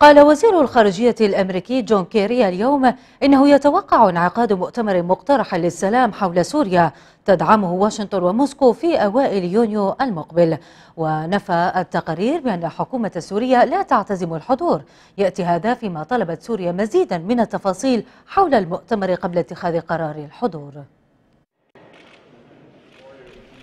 قال وزير الخارجية الأمريكي جون كيري اليوم إنه يتوقع انعقاد مؤتمر مقترح للسلام حول سوريا تدعمه واشنطن وموسكو في أوائل يونيو المقبل ونفى التقارير بأن حكومة سوريا لا تعتزم الحضور يأتي هذا فيما طلبت سوريا مزيدا من التفاصيل حول المؤتمر قبل اتخاذ قرار الحضور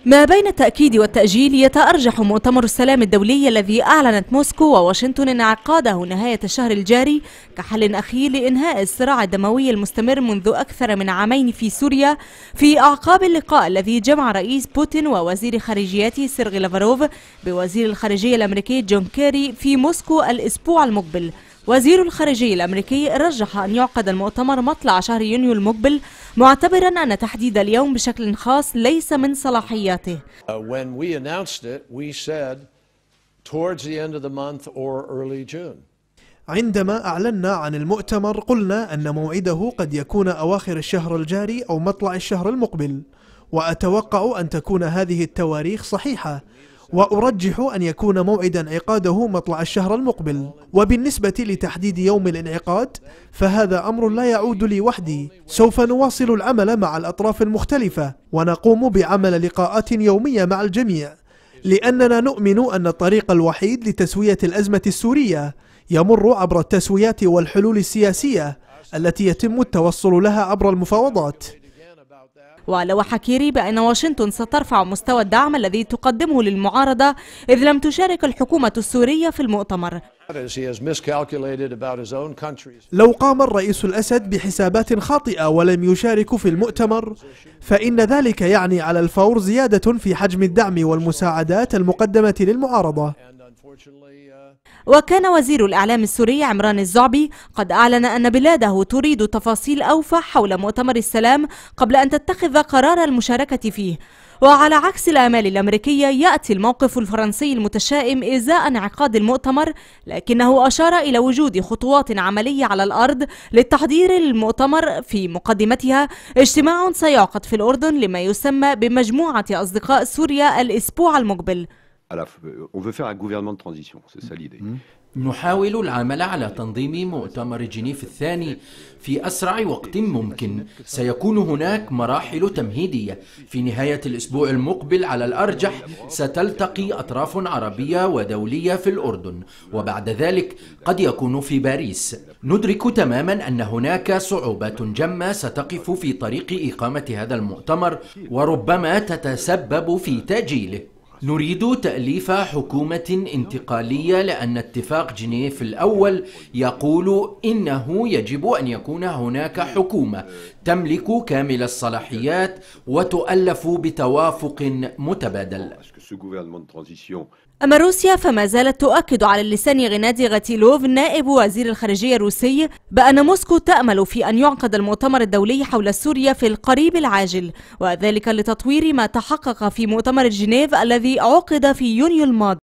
ما بين التأكيد والتأجيل يتأرجح مؤتمر السلام الدولي الذي أعلنت موسكو وواشنطن انعقاده نهاية الشهر الجاري كحل أخير لإنهاء الصراع الدموي المستمر منذ أكثر من عامين في سوريا في أعقاب اللقاء الذي جمع رئيس بوتين ووزير خارجيته سيرغي لافروف بوزير الخارجية الأمريكي جون كيري في موسكو الأسبوع المقبل وزير الخارجية الأمريكي رجح أن يعقد المؤتمر مطلع شهر يونيو المقبل معتبرا أن تحديد اليوم بشكل خاص ليس من صلاحياته uh, عندما أعلنا عن المؤتمر قلنا أن موعده قد يكون أواخر الشهر الجاري أو مطلع الشهر المقبل وأتوقع أن تكون هذه التواريخ صحيحة وأرجح أن يكون موعد انعقاده مطلع الشهر المقبل وبالنسبة لتحديد يوم الانعقاد فهذا أمر لا يعود لي وحدي سوف نواصل العمل مع الأطراف المختلفة ونقوم بعمل لقاءات يومية مع الجميع لأننا نؤمن أن الطريق الوحيد لتسوية الأزمة السورية يمر عبر التسويات والحلول السياسية التي يتم التوصل لها عبر المفاوضات ولوح كيري بأن واشنطن سترفع مستوى الدعم الذي تقدمه للمعارضة إذ لم تشارك الحكومة السورية في المؤتمر لو قام الرئيس الأسد بحسابات خاطئة ولم يشارك في المؤتمر فإن ذلك يعني على الفور زيادة في حجم الدعم والمساعدات المقدمة للمعارضة Uh, وكان وزير الإعلام السوري عمران الزعبي قد أعلن أن بلاده تريد تفاصيل أوفى حول مؤتمر السلام قبل أن تتخذ قرار المشاركة فيه وعلى عكس الآمال الأمريكية يأتي الموقف الفرنسي المتشائم إزاء انعقاد المؤتمر لكنه أشار إلى وجود خطوات عملية على الأرض للتحضير للمؤتمر في مقدمتها اجتماع سيعقد في الأردن لما يسمى بمجموعة أصدقاء سوريا الأسبوع المقبل Euh, on veut faire un gouvernement de transition, c'est ça l'idée. Hmm. نحاول العمل على تنظيم مؤتمر جنيف الثاني في اسرع وقت ممكن سيكون هناك مراحل تمهيديه في نهايه الاسبوع المقبل على الارجح ستلتقي اطراف عربيه ودوليه في الاردن وبعد ذلك قد يكون في باريس ندرك تماما ان هناك صعوبات جمه ستقف في طريق اقامه هذا المؤتمر وربما تتسبب في تاجيله نريد تأليف حكومة انتقالية لأن اتفاق جنيف الأول يقول إنه يجب أن يكون هناك حكومة تملك كامل الصلاحيات وتؤلف بتوافق متبادل أما روسيا فما زالت تؤكد على اللسان غنادي غاتيلوف نائب وزير الخارجية الروسي بأن موسكو تأمل في أن يعقد المؤتمر الدولي حول سوريا في القريب العاجل وذلك لتطوير ما تحقق في مؤتمر جنيف الذي الذي عقد في يونيو الماضي